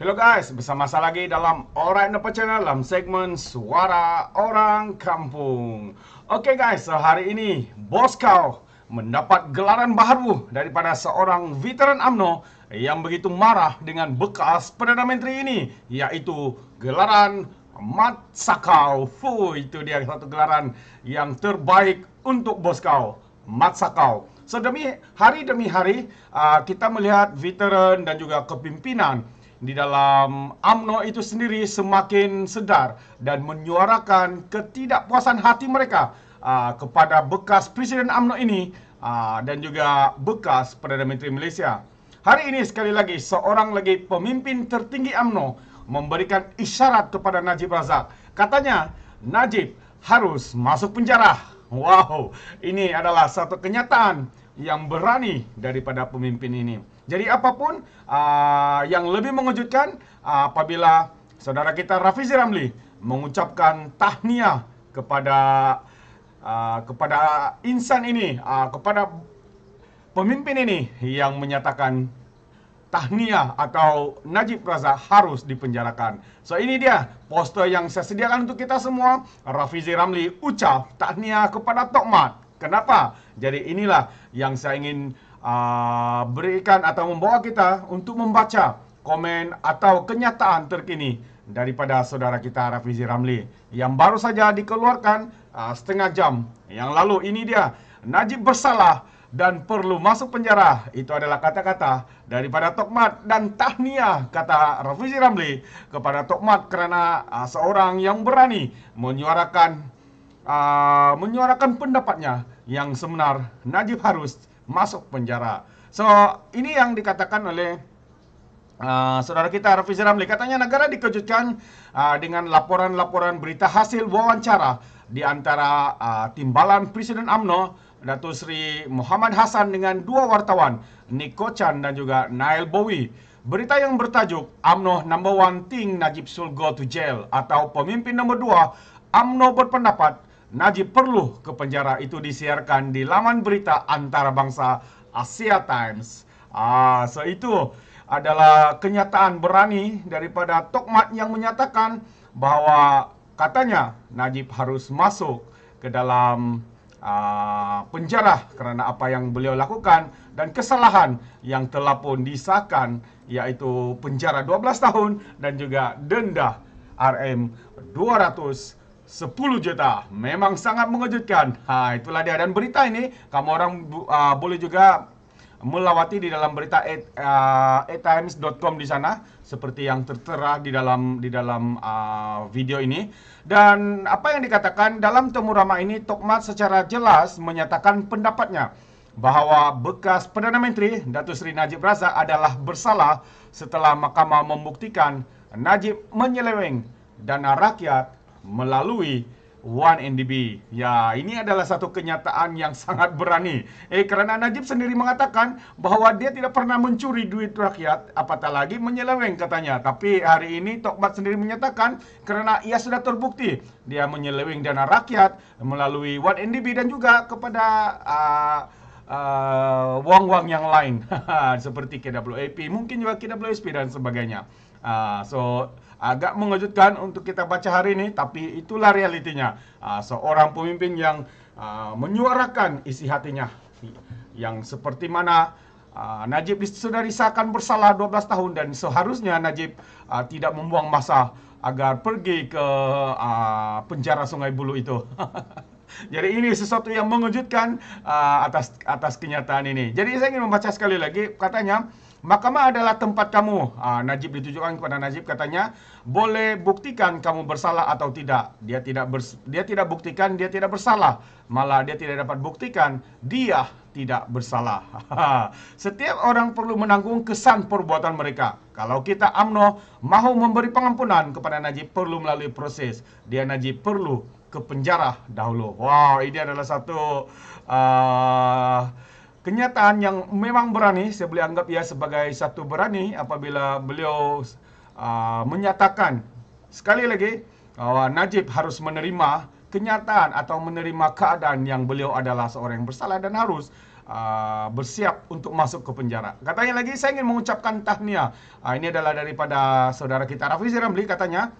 Hello guys, bersama saya lagi dalam Orang right Channel dalam segmen Suara Orang Kampung. Okay guys, so hari ini bos kau mendapat gelaran baharu daripada seorang veteran AMNO yang begitu marah dengan bekas Perdana Menteri ini, yaitu gelaran Mat Sakau. Fuh, itu dia satu gelaran yang terbaik untuk bos kau, Mat Sakau. So, demi hari demi hari, uh, kita melihat veteran dan juga kepimpinan di dalam AMNO itu sendiri semakin sedar dan menyuarakan ketidakpuasan hati mereka uh, kepada bekas Presiden AMNO ini uh, dan juga bekas Perdana Menteri Malaysia. Hari ini sekali lagi seorang lagi pemimpin tertinggi AMNO memberikan isyarat kepada Najib Razak. Katanya Najib harus masuk penjara. Wow, ini adalah satu kenyataan yang berani daripada pemimpin ini. Jadi apapun uh, yang lebih mengejutkan uh, apabila saudara kita Rafizi Ramli mengucapkan tahniah kepada uh, kepada insan ini uh, kepada pemimpin ini yang menyatakan tahniah atau Najib Razak harus dipenjarakan. So ini dia poster yang saya sediakan untuk kita semua. Rafizi Ramli ucap tahniah kepada Tok Mat. Kenapa? Jadi inilah yang saya ingin Ah, berikan atau membawa kita untuk membaca komen atau kenyataan terkini daripada saudara kita Rafizi Ramli yang baru saja dikeluarkan uh, setengah jam yang lalu ini dia Najib bersalah dan perlu masuk penjara itu adalah kata-kata daripada Tokmat dan tahniah kata Rafizi Ramli kepada Tokmat kerana uh, seorang yang berani menyuarakan uh, menyuarakan pendapatnya yang sebenar Najib harus masuk penjara. So, ini yang dikatakan oleh uh, saudara kita Rafiz Ramli. Katanya negara dikejutkan uh, dengan laporan-laporan berita hasil wawancara di antara uh, timbalan Presiden AMNO Datu Seri Muhammad Hasan dengan dua wartawan, Nico Chan dan juga Nile Bowie. Berita yang bertajuk AMNO number one thing Najib Sul go to jail atau pemimpin nombor dua AMNO berpendapat Najib perlu ke penjara itu disiarkan di laman berita antarabangsa Asia Times. Ah, so itu adalah kenyataan berani daripada Tokmat yang menyatakan bahawa katanya Najib harus masuk ke dalam uh, ah, penjara kerana apa yang beliau lakukan dan kesalahan yang telah pun disahkan iaitu penjara 12 tahun dan juga denda RM200 10 juta. Memang sangat mengejutkan. Ha, itulah dia. Dan berita ini, kamu orang uh, boleh juga melawati di dalam berita atimes.com ah, uh, di sana seperti yang tertera di dalam di dalam uh, video ini dan apa yang dikatakan dalam temu ramah ini Tokmat secara jelas menyatakan pendapatnya bahawa bekas Perdana Menteri Datuk Seri Najib Razak adalah bersalah setelah mahkamah membuktikan Najib menyeleweng dana rakyat melalui One ndb Ya, ini adalah satu kenyataan yang sangat berani. Eh, karena Najib sendiri mengatakan bahwa dia tidak pernah mencuri duit rakyat, apatah lagi menyeleweng katanya. Tapi hari ini Tokmat sendiri menyatakan karena ia sudah terbukti dia menyeleweng dana rakyat melalui One ndb dan juga kepada uh, uang wong-wong yang lain seperti KWAP, mungkin juga KWSP dan sebagainya. Uh, so agak mengejutkan untuk kita baca hari ini, tapi itulah realitinya. Uh, seorang pemimpin yang uh, menyuarakan isi hatinya, yang seperti mana uh, Najib sudah disahkan bersalah 12 tahun dan seharusnya Najib uh, tidak membuang masa agar pergi ke uh, penjara Sungai Bulu itu. Jadi ini sesuatu yang mengejutkan uh, atas atas kenyataan ini. Jadi saya ingin membaca sekali lagi katanya. Mahkamah adalah tempat kamu. Ah, Najib ditujukan kepada Najib katanya, boleh buktikan kamu bersalah atau tidak. Dia tidak ber, dia tidak buktikan dia tidak bersalah. Malah dia tidak dapat buktikan dia tidak bersalah. Setiap orang perlu menanggung kesan perbuatan mereka. Kalau kita AMNO mahu memberi pengampunan kepada Najib perlu melalui proses. Dia Najib perlu ke penjara dahulu. Wow, ini adalah satu uh, kenyataan yang memang berani saya boleh anggap ia sebagai satu berani apabila beliau uh, menyatakan sekali lagi bahawa Najib harus menerima kenyataan atau menerima keadaan yang beliau adalah seorang yang bersalah dan harus Uh, bersiap untuk masuk ke penjara. Katanya lagi saya ingin mengucapkan tahniah. Uh, ini adalah daripada saudara kita Rafizi Ramli katanya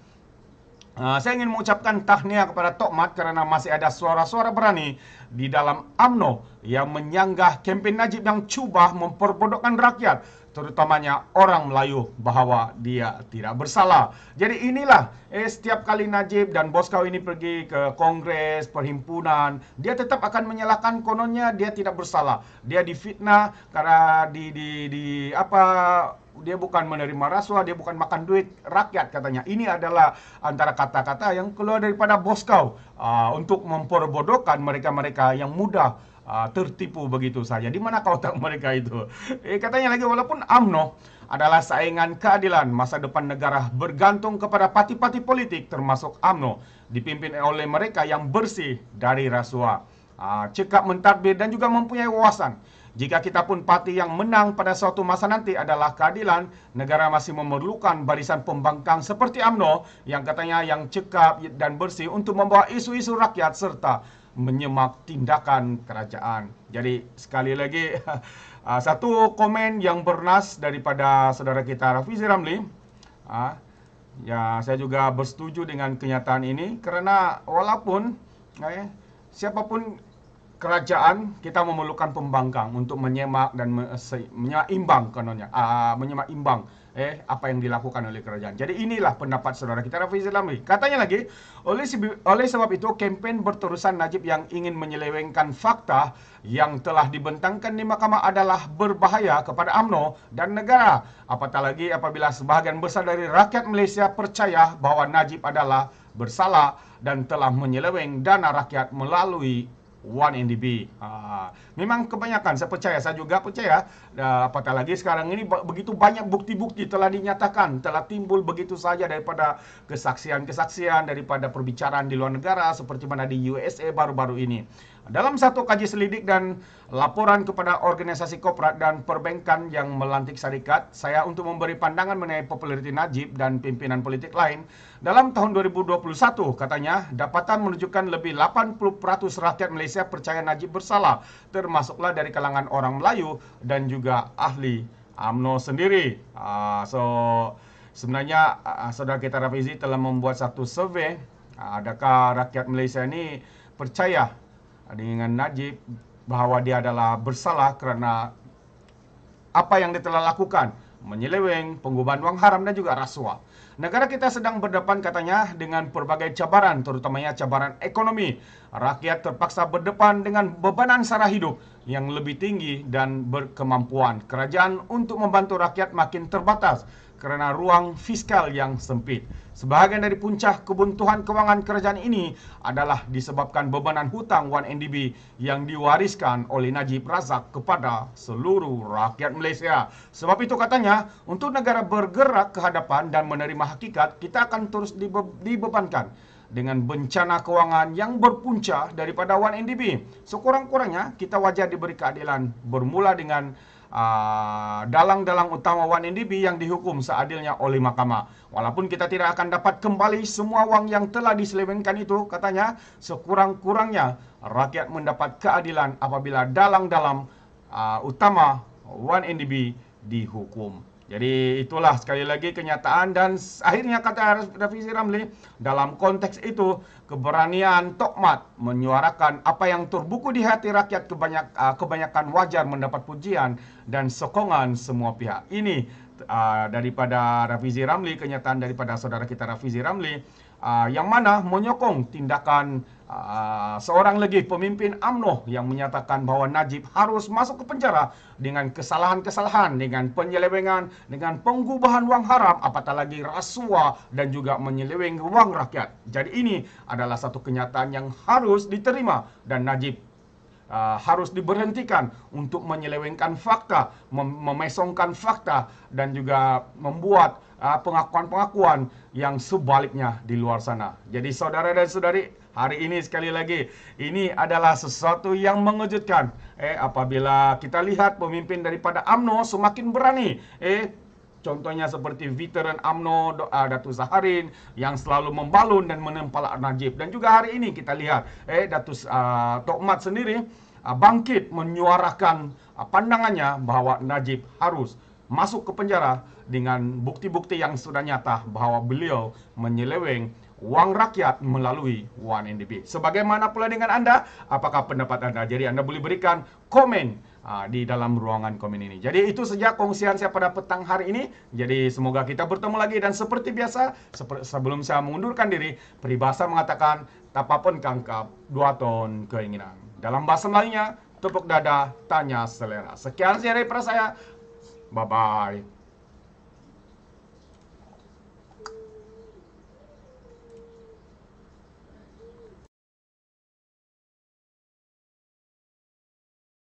Ah, saya ingin mengucapkan tahniah kepada Tok Mat kerana masih ada suara-suara berani di dalam AMNO yang menyanggah kempen Najib yang cuba memperbodohkan rakyat terutamanya orang Melayu bahawa dia tidak bersalah. Jadi inilah eh, setiap kali Najib dan bos kau ini pergi ke kongres, perhimpunan, dia tetap akan menyalahkan kononnya dia tidak bersalah. Dia difitnah karena di di di apa dia bukan menerima rasuah, dia bukan makan duit rakyat katanya. Ini adalah antara kata-kata yang keluar daripada bos kau uh, untuk memperbodohkan mereka-mereka yang mudah uh, tertipu begitu saja. Di mana kau tak mereka itu? Eh, katanya lagi walaupun AMNO adalah saingan keadilan masa depan negara bergantung kepada parti-parti politik termasuk AMNO dipimpin oleh mereka yang bersih dari rasuah, ah, cekap mentadbir dan juga mempunyai wawasan. Jika kita pun parti yang menang pada suatu masa nanti adalah keadilan, negara masih memerlukan barisan pembangkang seperti AMNO yang katanya yang cekap dan bersih untuk membawa isu-isu rakyat serta menyemak tindakan kerajaan. Jadi sekali lagi ah, satu komen yang bernas daripada saudara kita Rafizi Ramli. Ah, ya, saya juga bersetuju dengan kenyataan ini kerana walaupun eh, siapapun kerajaan kita memerlukan pembangkang untuk menyemak dan menyemak imbang kononnya uh, menyemak imbang eh apa yang dilakukan oleh kerajaan. Jadi inilah pendapat saudara kita Rafiz Islami. Katanya lagi, oleh oleh sebab itu kempen berterusan Najib yang ingin menyelewengkan fakta yang telah dibentangkan di mahkamah adalah berbahaya kepada AMNO dan negara. Apatah lagi apabila sebahagian besar dari rakyat Malaysia percaya bahawa Najib adalah bersalah dan telah menyeleweng dana rakyat melalui 1NDB. Ha. Memang kebanyakan, saya percaya, saya juga percaya. Ha, apatah lagi sekarang ini, begitu banyak bukti-bukti telah dinyatakan, telah timbul begitu saja daripada kesaksian-kesaksian, daripada perbicaraan di luar negara, seperti mana di USA baru-baru ini. Dalam satu kaji selidik dan laporan kepada organisasi korporat dan perbankan yang melantik syarikat, saya untuk memberi pandangan mengenai populariti Najib dan pimpinan politik lain, dalam tahun 2021 katanya dapatan menunjukkan lebih 80% rakyat Malaysia percaya Najib bersalah, termasuklah dari kalangan orang Melayu dan juga ahli UMNO sendiri. Uh, so sebenarnya uh, saudara kita Rafizi telah membuat satu survei, uh, ah, adakah rakyat Malaysia ini percaya dengan Najib bahwa dia adalah bersalah karena apa yang dia telah lakukan menyeleweng, pengubahan wang haram dan juga rasuah. Negara kita sedang berdepan katanya dengan berbagai cabaran, terutamanya cabaran ekonomi. Rakyat terpaksa berdepan dengan bebanan sara hidup yang lebih tinggi dan berkemampuan kerajaan untuk membantu rakyat makin terbatas kerana ruang fiskal yang sempit. Sebahagian dari puncak kebuntuhan kewangan kerajaan ini adalah disebabkan bebanan hutang 1NDB yang diwariskan oleh Najib Razak kepada seluruh rakyat Malaysia. Sebab itu katanya, untuk negara bergerak ke hadapan dan menerima hakikat, kita akan terus dibebankan dengan bencana kewangan yang berpunca daripada 1NDB. Sekurang-kurangnya, kita wajar diberi keadilan bermula dengan dalang-dalang utama 1NDB yang dihukum seadilnya oleh mahkamah. Walaupun kita tidak akan dapat kembali semua wang yang telah diselewengkan itu, katanya sekurang-kurangnya rakyat mendapat keadilan apabila dalang-dalang utama 1NDB dihukum. Jadi itulah sekali lagi kenyataan dan akhirnya kata Rafiz Ramli dalam konteks itu keberanian Tokmat menyuarakan apa yang terbuku di hati rakyat kebanyak, ah, kebanyakan wajar mendapat pujian dan sokongan semua pihak. Ini Ah, daripada Rafizi Ramli, kenyataan daripada saudara kita Rafizi Ramli ah, yang mana menyokong tindakan ah, seorang lagi pemimpin AMNO yang menyatakan bahawa Najib harus masuk ke penjara dengan kesalahan-kesalahan, dengan penyelewengan, dengan pengubahan wang haram, apatah lagi rasuah dan juga menyeleweng wang rakyat. Jadi ini adalah satu kenyataan yang harus diterima dan Najib uh, harus diberhentikan untuk menyelewengkan fakta, mem memesongkan fakta, dan juga membuat ah, pengakuan-pengakuan uh, yang sebaliknya di luar sana. Jadi saudara dan saudari, hari ini sekali lagi, ini adalah sesuatu yang mengejutkan. Eh, apabila kita lihat pemimpin daripada AMNO semakin berani, eh, Contohnya seperti veteran UMNO uh, ah, Datu Zaharin yang selalu membalun dan menempel Najib. Dan juga hari ini kita lihat eh Datu uh, ah, Tok Mat sendiri uh, bangkit menyuarakan uh, pandangannya bahawa Najib harus masuk ke penjara dengan bukti-bukti yang sudah nyata bahawa beliau menyeleweng wang rakyat melalui 1NDB. Sebagaimana pula dengan anda? Apakah pendapat anda? Jadi anda boleh berikan komen. Ah, di dalam ruangan komen ini. Jadi itu sejak kongsian saya pada petang hari ini. Jadi semoga kita bertemu lagi dan seperti biasa sebelum saya mengundurkan diri, peribahasa mengatakan tak tapapun kangkap dua ton keinginan. Dalam bahasa lainnya, tepuk dada tanya selera. Sekian dari saya. Bye bye.